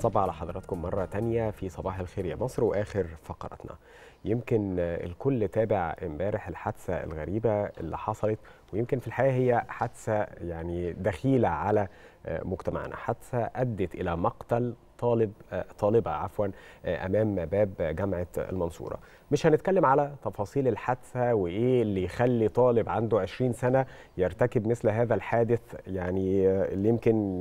صباح على حضراتكم مرة تانية في صباح الخير يا مصر وآخر فقرتنا يمكن الكل تابع امبارح الحادثة الغريبة اللي حصلت ويمكن في الحقيقة هي حادثة يعني دخيلة على مجتمعنا حادثة أدت إلى مقتل طالب طالبة عفوا أمام باب جامعة المنصورة مش هنتكلم على تفاصيل الحادثة وإيه اللي يخلي طالب عنده 20 سنة يرتكب مثل هذا الحادث يعني اللي يمكن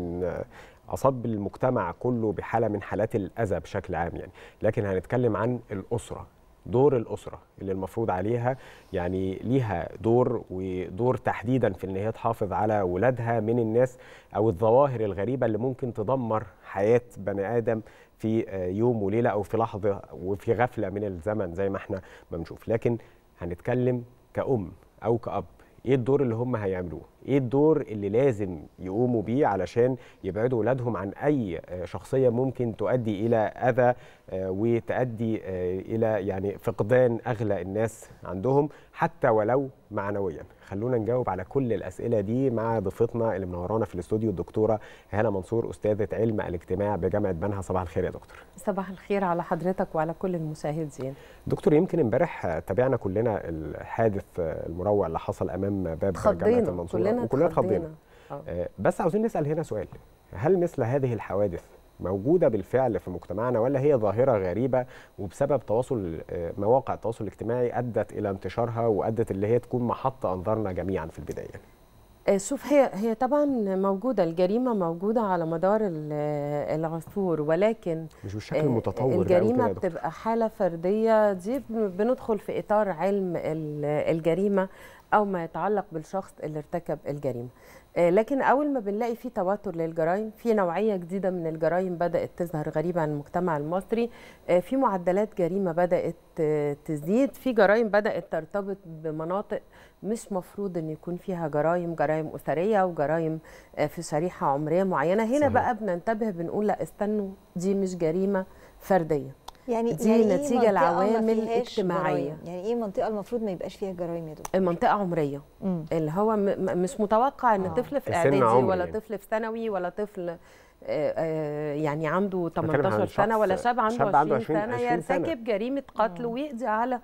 اصاب المجتمع كله بحاله من حالات الاذى بشكل عام يعني لكن هنتكلم عن الاسره دور الاسره اللي المفروض عليها يعني ليها دور ودور تحديدا في ان هي تحافظ على ولادها من الناس او الظواهر الغريبه اللي ممكن تدمر حياه بني ادم في يوم وليله او في لحظه وفي غفله من الزمن زي ما احنا بنشوف لكن هنتكلم كأم او كأب ايه الدور اللي هم هيعملوه ايه الدور اللي لازم يقوموا بيه علشان يبعدوا اولادهم عن اي آه، شخصيه ممكن تؤدي الى اذى آه، وتؤدي آه، الى يعني فقدان اغلى الناس عندهم حتى ولو معنويا خلونا نجاوب على كل الاسئله دي مع ضيفتنا اللي منورانا في الاستوديو الدكتوره هاله منصور استاذه علم الاجتماع بجامعه بنها صباح الخير يا دكتور صباح الخير على حضرتك وعلى كل المشاهدين دكتور يمكن امبارح تابعنا كلنا الحادث المروع اللي حصل امام باب جامعه المنصوره كلنا وكلنا اتخضينا آه. آه، بس عاوزين نسال هنا سؤال هل مثل هذه الحوادث موجوده بالفعل في مجتمعنا ولا هي ظاهره غريبه وبسبب تواصل آه، مواقع التواصل الاجتماعي ادت الى انتشارها وادت اللي هي تكون محط انظارنا جميعا في البدايه شوف هي هي طبعا موجوده الجريمه موجوده على مدار العصور ولكن مش بالشكل المتطور يعني الجريمه بتبقى حاله فرديه دي بندخل في اطار علم الجريمه او ما يتعلق بالشخص اللي ارتكب الجريمه آه، لكن اول ما بنلاقي في توتر للجرائم في نوعيه جديده من الجرائم بدات تظهر غريبه عن المجتمع المصري آه، في معدلات جريمه بدات آه، تزيد في جرائم بدات ترتبط بمناطق مش مفروض ان يكون فيها جرائم جرائم اسريه وجرائم في شريحه عمريه معينه هنا صحيح. بقى بننتبه بنقول لا استنوا دي مش جريمه فرديه يعني دي يعني نتيجه إيه لعوامل اجتماعيه يعني ايه منطقه المفروض ما يبقاش فيها جرايم يا دكتور المنطقه آه، عمريه مم. اللي هو مش متوقع ان آه. طفل في اعدادي ولا يعني. طفل في ثانوي ولا طفل آه، آه، يعني عنده 18 سنه ولا شاب عنده, 20, 20 سنه يرتكب جريمه قتل ويقضي على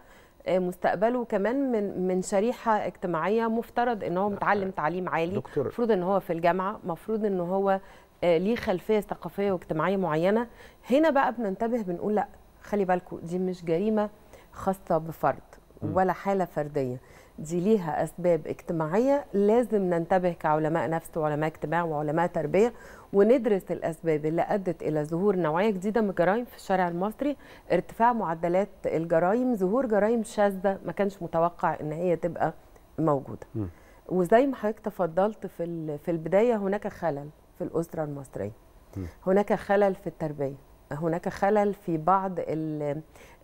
مستقبله كمان من من شريحه اجتماعيه مفترض ان هو متعلم تعليم عالي المفروض ان هو في الجامعه المفروض ان هو ليه خلفيه ثقافيه واجتماعيه معينه هنا بقى بننتبه بنقول لا خلي بالكم دي مش جريمه خاصه بفرد ولا حاله فرديه دي ليها اسباب اجتماعيه لازم ننتبه كعلماء نفس وعلماء اجتماع وعلماء تربيه وندرس الاسباب اللي ادت الى ظهور نوعيه جديده من الجرائم في الشارع المصري ارتفاع معدلات الجرائم ظهور جرائم شاذه ما كانش متوقع ان هي تبقى موجوده وزي ما حضرتك تفضلت في في البدايه هناك خلل في الاسره المصريه هناك خلل في التربيه هناك خلل في بعض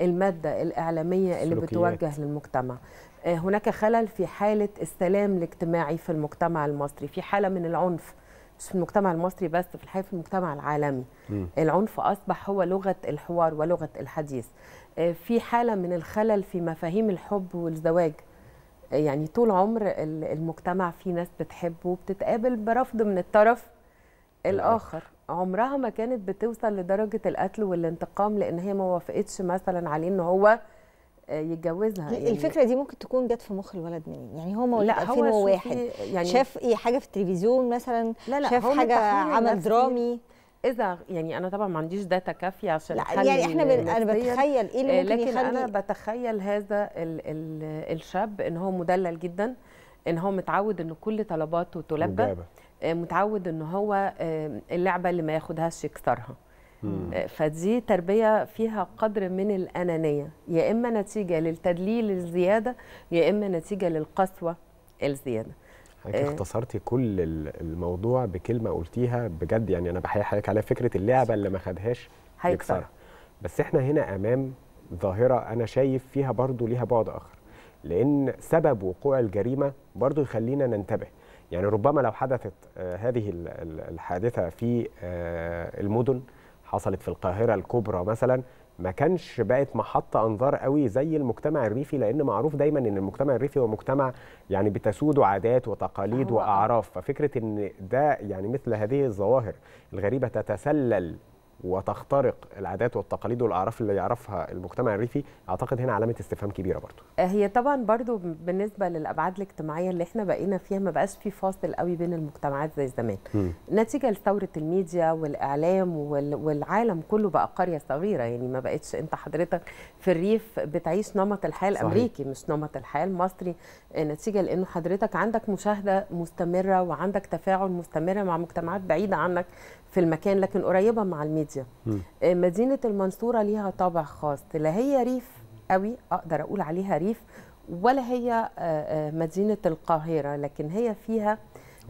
المادة الإعلامية اللي بتوجه للمجتمع آه، هناك خلل في حالة السلام الاجتماعي في المجتمع المصري في حالة من العنف مش في المجتمع المصري بس في الحقيقة في المجتمع العالمي م. العنف أصبح هو لغة الحوار ولغة الحديث آه، في حالة من الخلل في مفاهيم الحب والزواج آه، يعني طول عمر المجتمع في ناس بتحبه وبتتقابل برفض من الطرف الآخر عمرها ما كانت بتوصل لدرجه القتل والانتقام لان هي ما وافقتش مثلا عليه ان هو آه، يتجوزها يعني الفكره دي ممكن تكون جت في مخ الولد منين يعني هو مولود 2001 يعني شاف ايه حاجه في التلفزيون مثلا لا لا شاف حاجه عمل درامي اذا يعني انا طبعا ما عنديش داتا كافيه عشان لا يعني احنا انا بتخيل ايه اللي آه، ممكن لكن يخلي... انا بتخيل هذا الـ الـ الشاب ان هو مدلل جدا ان هو متعود ان كل طلباته تلبى آه، متعود ان هو آه، اللعبه اللي ما ياخدهاش يكسرها آه، فدي تربيه فيها قدر من الانانيه يا اما نتيجه للتدليل الزياده يا اما نتيجه للقسوه الزياده حضرتك اختصرتي كل الموضوع بكلمه قلتيها بجد يعني انا بحيي حضرتك على فكره اللعبه اللي ما خدهاش يكسرها بس احنا هنا امام ظاهره انا شايف فيها برضو ليها بعد اخر لان سبب وقوع الجريمه برضو يخلينا ننتبه يعني ربما لو حدثت آه، هذه الحادثه في آه، المدن حصلت في القاهره الكبرى مثلا ما كانش بقت محط انظار قوي زي المجتمع الريفي لان معروف دايما ان المجتمع الريفي هو مجتمع يعني بتسود عادات وتقاليد واعراف ففكره ان ده يعني مثل هذه الظواهر الغريبه تتسلل وتخترق العادات والتقاليد والاعراف اللي يعرفها المجتمع الريفي اعتقد هنا علامه استفهام كبيره برضو آه، هي طبعا برضو بالنسبه للابعاد الاجتماعيه اللي احنا بقينا فيها ما بقاش في فاصل قوي بين المجتمعات زي زمان نتيجه لثوره الميديا والاعلام والعالم كله بقى قريه صغيره يعني ما بقتش انت حضرتك في الريف بتعيش نمط الحياه الامريكي صحيح. مش نمط الحياه المصري آه، نتيجه لانه حضرتك عندك مشاهده مستمره وعندك تفاعل مستمر مع مجتمعات بعيده عنك في المكان لكن قريبه مع الميديا م. آه، مدينه المنصوره ليها طابع خاص لا هي ريف قوي اقدر اقول عليها ريف ولا هي آه، آه، مدينه القاهره لكن هي فيها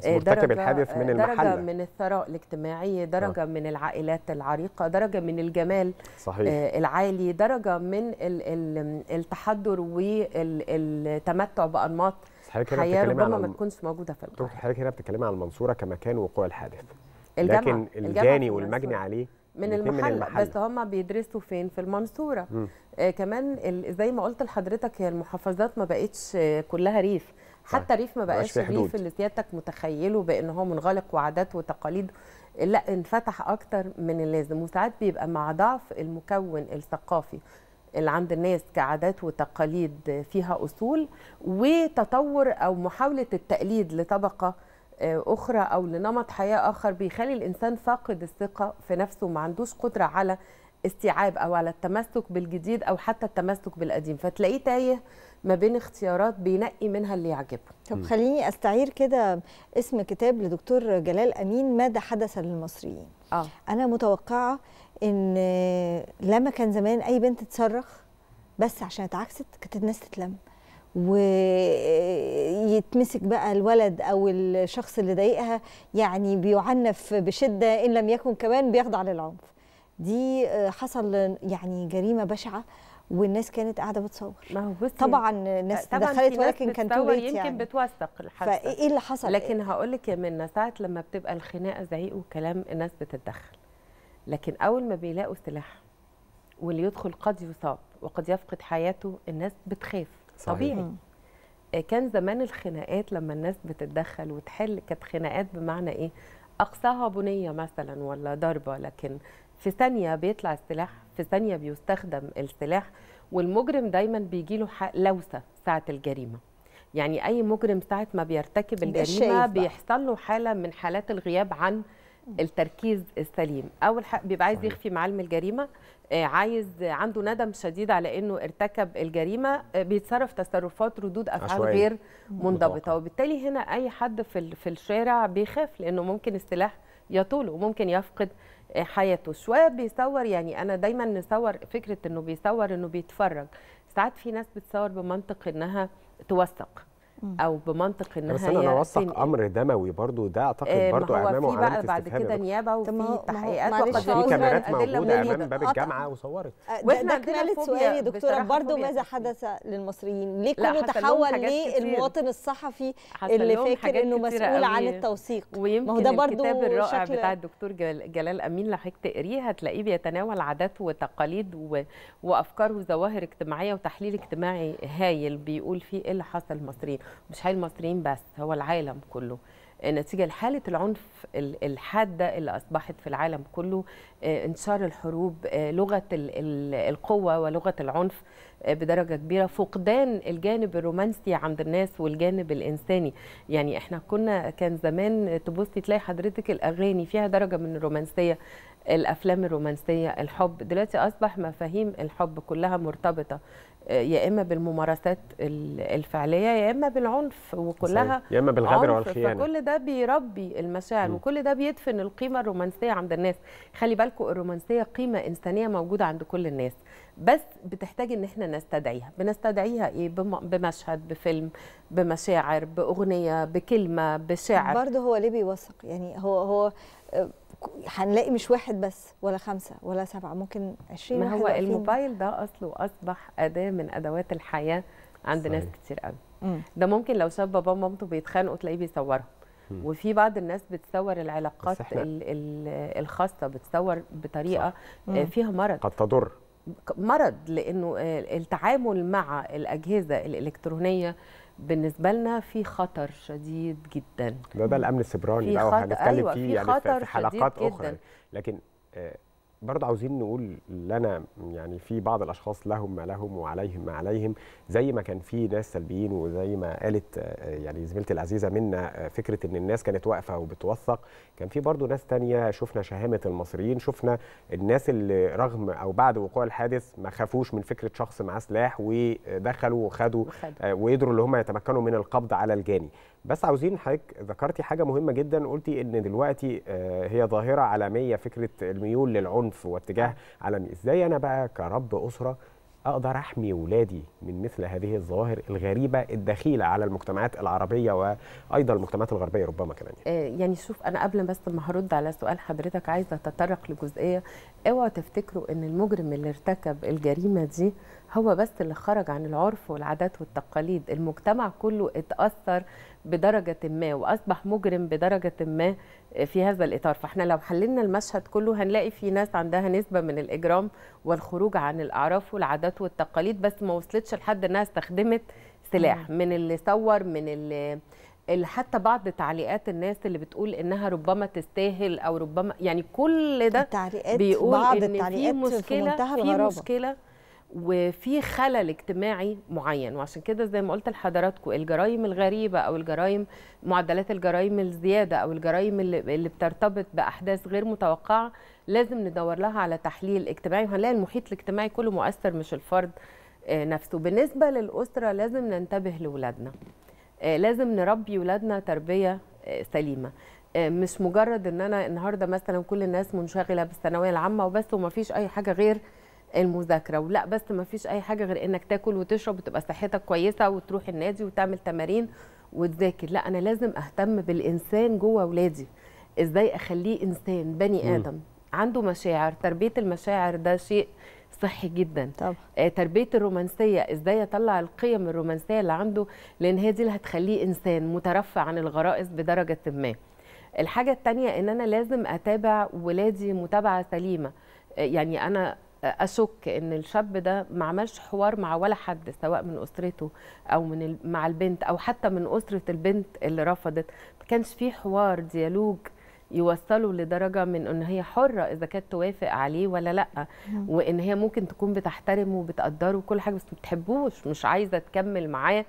درجة الحادث من المحلة. درجة من الثراء الاجتماعي درجة آه. من العائلات العريقة درجة من الجمال صحيح. العالي درجة من التحضر والتمتع بأنماط حياة ربما ما تكونش موجودة في القاهرة حضرتك هنا بتتكلمي عن المنصورة كمكان وقوع الحادث الجامعة لكن الجاني والمجني عليه من المحل, من المحل بس هم بيدرسوا فين في المنصوره آه كمان زي ما قلت لحضرتك هي المحافظات ما بقتش آه، كلها ريف حتى ريف ما بقاش الريف اللي سيادتك متخيله بان هو منغلق وعادات وتقاليد لا انفتح اكتر من اللازم وساعات بيبقى مع ضعف المكون الثقافي اللي عند الناس كعادات وتقاليد فيها اصول وتطور او محاوله التقليد لطبقه اخرى او لنمط حياه اخر بيخلي الانسان فاقد الثقه في نفسه ما عندوش قدره على استيعاب او على التمسك بالجديد او حتى التمسك بالقديم فتلاقيه تايه ما بين اختيارات بينقي منها اللي يعجبه طب خليني استعير كده اسم كتاب لدكتور جلال امين ماذا حدث للمصريين آه. انا متوقعه ان لما كان زمان اي بنت تصرخ بس عشان اتعكست كانت الناس تتلم ويتمسك بقى الولد او الشخص اللي ضايقها يعني بيعنف بشده ان لم يكن كمان بيخضع للعنف دي آه، حصل يعني جريمه بشعه والناس كانت قاعده بتصور ما هو بصي طبعا الناس طبعا دخلت ولكن كان تو ليت يعني يمكن بتوثق الحادثه فايه اللي حصل لكن هقول لك يا منى ساعه لما بتبقى الخناقه زعيق وكلام الناس بتتدخل لكن اول ما بيلاقوا سلاح واللي يدخل قد يصاب وقد يفقد حياته الناس بتخاف صحيح. طبيعي آه، كان زمان الخناقات لما الناس بتتدخل وتحل كانت خناقات بمعنى ايه اقصاها بنيه مثلا ولا ضربه لكن في ثانيه بيطلع السلاح في ثانيه بيستخدم السلاح والمجرم دايما بيجي له حق لوثه ساعه الجريمه يعني اي مجرم ساعه ما بيرتكب الجريمه بيحصل له حاله من حالات الغياب عن التركيز السليم اول حق بيبقى عايز يخفي معالم الجريمه آه، عايز عنده ندم شديد على انه ارتكب الجريمه آه، بيتصرف تصرفات ردود افعال غير منضبطه وبالتالي هنا اي حد في في الشارع بيخاف لانه ممكن السلاح يطوله وممكن يفقد آه، حياته شويه بيصور يعني انا دايما نصور فكره انه بيصور انه بيتفرج ساعات في ناس بتصور بمنطق انها توثق او بمنطق انها بس انا اوثق امر دموي برضو ده اعتقد آه، برضو امامه علامه استفهام بعد كده نيابه وفي تحقيقات وقد في كاميرات موجوده امام باب آه، الجامعه وصورت آه، واحنا عندنا يا يعني، دكتوره برضو ماذا حدث للمصريين ليه كله تحول للمواطن الصحفي اللي فاكر انه مسؤول عن التوثيق ما هو ده برضو الكتاب الرائع بتاع الدكتور جلال امين لو حضرتك تقريه هتلاقيه بيتناول عاداته وتقاليد وافكار وظواهر اجتماعيه وتحليل اجتماعي هايل بيقول فيه ايه اللي حصل للمصريين مش هاي المصريين بس هو العالم كله آه، نتيجه لحاله العنف الحاده اللي اصبحت في العالم كله آه، انتشار الحروب آه، لغه القوه ولغه العنف بدرجه كبيره فقدان الجانب الرومانسي عند الناس والجانب الانساني يعني احنا كنا كان زمان تبصي تلاقي حضرتك الاغاني فيها درجه من الرومانسيه الافلام الرومانسيه الحب دلوقتي اصبح مفاهيم الحب كلها مرتبطه يا اما بالممارسات الفعليه يا اما بالعنف وكلها يا اما بالغدر والخيانه فكل ده بيربي المشاعر م. وكل ده بيدفن القيمه الرومانسيه عند الناس خلي بالكم الرومانسيه قيمه انسانيه موجوده عند كل الناس بس بتحتاج ان احنا نستدعيها بنستدعيها ايه بمشهد بفيلم بمشاعر باغنيه بكلمه بشعر برضه هو ليه بيوثق يعني هو هو آه، هنلاقي مش واحد بس ولا خمسة ولا سبعة ممكن 20 ما هو الموبايل ده أصله أصبح أداة من أدوات الحياة عند صحيح. ناس كتير قوي ده ممكن لو شاف باباه ومامته بيتخانقوا تلاقيه بيصورهم وفي بعض الناس بتصور العلاقات الخاصه بتصور بطريقه صح. آه، فيها مرض قد تضر مرض لانه آه، التعامل مع الاجهزه الالكترونيه بالنسبه لنا في خطر شديد جدا ده ده الامن السبراني بقى وهنتكلم أيوة فيه في يعني في حلقات اخرى لكن آه، برضه عاوزين نقول لنا يعني في بعض الاشخاص لهم ما لهم وعليهم ما عليهم زي ما كان في ناس سلبيين وزي ما قالت آه، يعني زميلتي العزيزه منا آه، فكره ان الناس كانت واقفه وبتوثق كان في برضه ناس تانية شفنا شهامه المصريين شفنا الناس اللي رغم او بعد وقوع الحادث ما خافوش من فكره شخص معاه سلاح ودخلوا وخدوا آه، وقدروا ان هم يتمكنوا من القبض على الجاني بس عاوزين حضرتك ذكرتي حاجه مهمه جدا قلتي ان دلوقتي آه، هي ظاهره عالميه فكره الميول للعنف واتجاه عالمي ازاي انا بقى كرب اسره اقدر احمي ولادي من مثل هذه الظواهر الغريبه الدخيله على المجتمعات العربيه وايضا المجتمعات الغربيه ربما كمان يعني, يعني شوف انا قبل بس ما هرد على سؤال حضرتك عايزه اتطرق لجزئيه اوعوا تفتكروا ان المجرم اللي ارتكب الجريمه دي هو بس اللي خرج عن العرف والعادات والتقاليد المجتمع كله اتاثر بدرجة ما وأصبح مجرم بدرجة ما آه، في هذا الإطار فإحنا لو حللنا المشهد كله هنلاقي في ناس عندها نسبة من الإجرام والخروج عن الأعراف والعادات والتقاليد بس ما وصلتش لحد إنها استخدمت سلاح من اللي صور من اللي حتى بعض تعليقات الناس اللي بتقول انها ربما تستاهل او ربما يعني كل ده التعليقات بيقول بعض ان التعليقات في مشكله في, في مشكله وفي خلل اجتماعي معين وعشان كده زي ما قلت لحضراتكم الجرائم الغريبه او الجرائم معدلات الجرائم الزياده او الجرائم اللي, اللي بترتبط باحداث غير متوقعه لازم ندور لها على تحليل اجتماعي وهنلاقي المحيط الاجتماعي كله مؤثر مش الفرد آه، نفسه بالنسبه للاسره لازم ننتبه لاولادنا آه، لازم نربي ولادنا تربيه آه، سليمه مش مجرد ان انا النهارده مثلا كل الناس منشغله بالثانويه العامه وبس وما فيش اي حاجه غير المذاكره ولا بس ما فيش اي حاجه غير انك تاكل وتشرب وتبقى صحتك كويسه وتروح النادي وتعمل تمارين وتذاكر لا انا لازم اهتم بالانسان جوه اولادي ازاي اخليه انسان بني ادم م. عنده مشاعر تربيه المشاعر ده شيء صحي جدا طبعا. آه، تربيه الرومانسيه ازاي اطلع القيم الرومانسيه اللي عنده لان هي دي اللي هتخليه انسان مترفع عن الغرائز بدرجه ما الحاجه الثانيه ان انا لازم اتابع ولادي متابعه سليمه آه، يعني انا اشك ان الشاب ده ما عملش حوار مع ولا حد سواء من اسرته او من مع البنت او حتى من اسره البنت اللي رفضت ما كانش في حوار ديالوج يوصلوا لدرجه من ان هي حره اذا كانت توافق عليه ولا لا وان هي ممكن تكون بتحترمه وبتقدره وكل حاجه بس ما بتحبوش مش عايزه تكمل معاه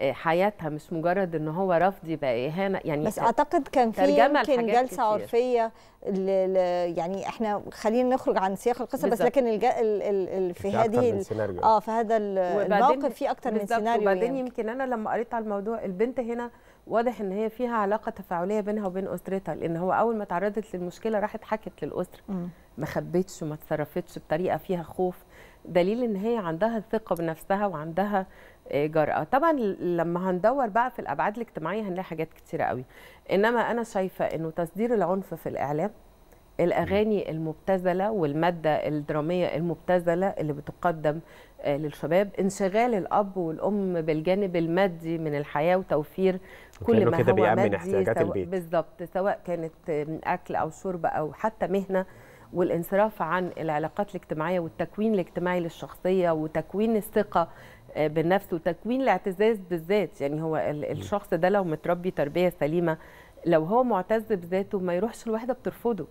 آه، حياتها مش مجرد ان هو رفضي بقى اهانه يعني بس اعتقد كان في يمكن جلسه كتير. عرفيه ل... ل... يعني احنا خلينا نخرج عن سياق القصه بس لكن الج... ال... ال... ال... في هذه اه في هذا الموقف في اكتر من سيناريو وبعدين يمكن انا لما قريت على الموضوع البنت هنا واضح ان هي فيها علاقه تفاعليه بينها وبين اسرتها لان هو اول ما تعرضت للمشكله راحت حكت للاسره ما خبتش وما اتصرفتش بطريقه فيها خوف دليل ان هي عندها ثقه بنفسها وعندها جرأة طبعا لما هندور بقى في الأبعاد الاجتماعية هنلاقي حاجات كتيرة قوي إنما أنا شايفة إنه تصدير العنف في الإعلام الاغاني المبتذله والماده الدراميه المبتذله اللي بتقدم آه، للشباب انشغال الاب والام بالجانب المادي من الحياه وتوفير كل ما كده هو بيأمن احتياجات بالظبط سواء كانت آه، اكل او شرب او حتى مهنه والانصراف عن العلاقات الاجتماعيه والتكوين الاجتماعي للشخصيه وتكوين الثقه آه، بالنفس وتكوين الاعتزاز بالذات يعني هو الشخص ده لو متربي تربيه سليمه لو هو معتز بذاته ما يروحش لوحده بترفضه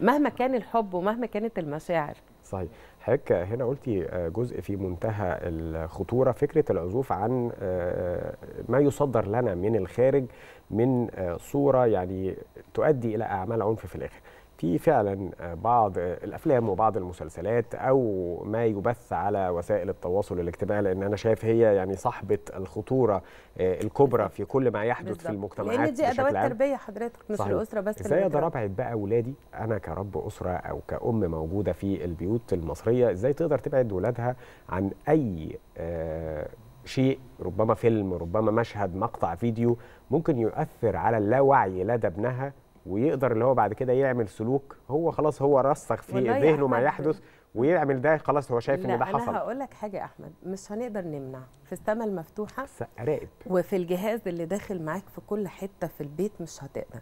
مهما كان الحب ومهما كانت المشاعر صحيح حضرتك هنا قلتي آه، جزء في منتهى الخطوره فكره العزوف عن آه، ما يصدر لنا من الخارج من صوره يعني تؤدي الى اعمال عنف في الاخر في فعلا بعض الافلام وبعض المسلسلات او ما يبث على وسائل التواصل الاجتماعي لان انا شايف هي يعني صاحبه الخطوره آه، الكبرى في كل ما يحدث في المجتمعات لان دي ادوات تربيه حضرتك مش صحيح. الاسره بس ازاي اقدر ابعد بقى اولادي انا كرب اسره او كام موجوده في البيوت المصريه ازاي تقدر تبعد اولادها عن اي آه، شيء ربما فيلم ربما مشهد مقطع فيديو ممكن يؤثر على اللاوعي لدى ابنها ويقدر اللي هو بعد كده يعمل سلوك هو خلاص هو رسخ في ذهنه ما يحدث ويعمل ده خلاص هو شايف ان ده حصل انا هقول لك حاجه يا احمد مش هنقدر نمنع في السماء المفتوحه راقب وفي الجهاز اللي داخل معاك في كل حته في البيت مش هتقدر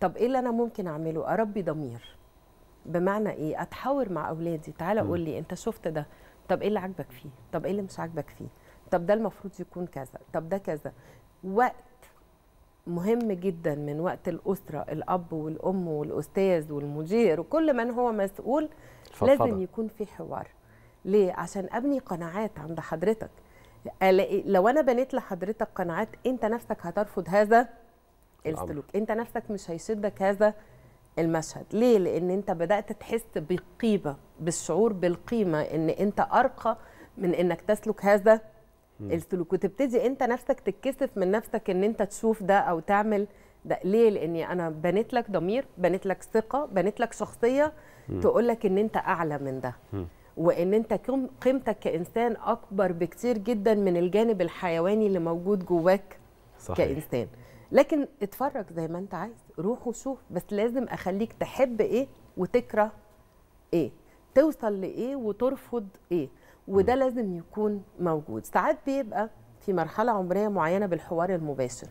طب ايه اللي انا ممكن اعمله اربي ضمير بمعنى ايه اتحاور مع اولادي تعالى قول لي انت شفت ده طب ايه اللي عاجبك فيه طب ايه اللي مش عاجبك فيه طب ده المفروض يكون كذا طب ده كذا وقت مهم جدا من وقت الاسره الاب والام والاستاذ والمدير وكل من هو مسؤول فضفضة. لازم يكون في حوار ليه عشان ابني قناعات عند حضرتك لو انا بنيت لحضرتك قناعات انت نفسك هترفض هذا السلوك انت نفسك مش هيشدك هذا المشهد ليه لان انت بدات تحس بقيمه بالشعور بالقيمه ان انت ارقى من انك تسلك هذا السلوك وتبتدي انت نفسك تتكسف من نفسك ان انت تشوف ده او تعمل ده ليه لاني انا بنيت لك ضمير بنيت لك ثقه بنيت لك شخصيه تقول لك ان انت اعلى من ده وان انت قيمتك كانسان اكبر بكتير جدا من الجانب الحيواني اللي موجود جواك صحيح. كانسان لكن اتفرج زي ما انت عايز روح وشوف بس لازم اخليك تحب ايه وتكره ايه توصل لايه وترفض ايه وده لازم يكون موجود ساعات بيبقى في مرحله عمريه معينه بالحوار المباشر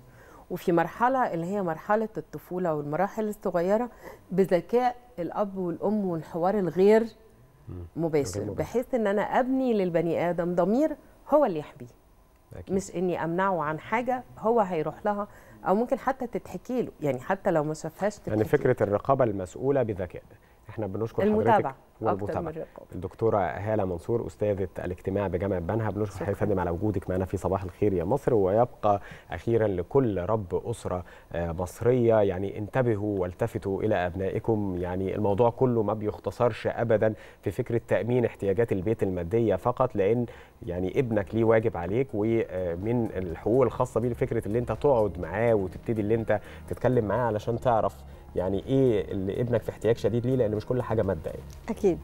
وفي مرحله اللي هي مرحله الطفوله والمراحل الصغيره بذكاء الاب والام والحوار الغير مباشر بحيث ان انا ابني للبني ادم ضمير هو اللي يحميه مش اني امنعه عن حاجه هو هيروح لها او ممكن حتى تتحكي له يعني حتى لو ما شافهاش يعني فكره الرقابه المسؤوله بذكاء احنا بنشكر المتابعة والمتابعة الدكتورة هالة منصور أستاذة الاجتماع بجامعة بنها بنشكر حضرتك فندم على وجودك معنا في صباح الخير يا مصر ويبقى أخيرا لكل رب أسرة آه، مصرية يعني انتبهوا والتفتوا إلى أبنائكم يعني الموضوع كله ما بيختصرش أبدا في فكرة تأمين احتياجات البيت المادية فقط لأن يعني ابنك ليه واجب عليك ومن آه، الحقوق الخاصة بيه فكرة اللي أنت تقعد معاه وتبتدي اللي أنت تتكلم معاه علشان تعرف يعني ايه اللي ابنك في احتياج شديد ليه لان مش كل حاجه ماده يعني. اكيد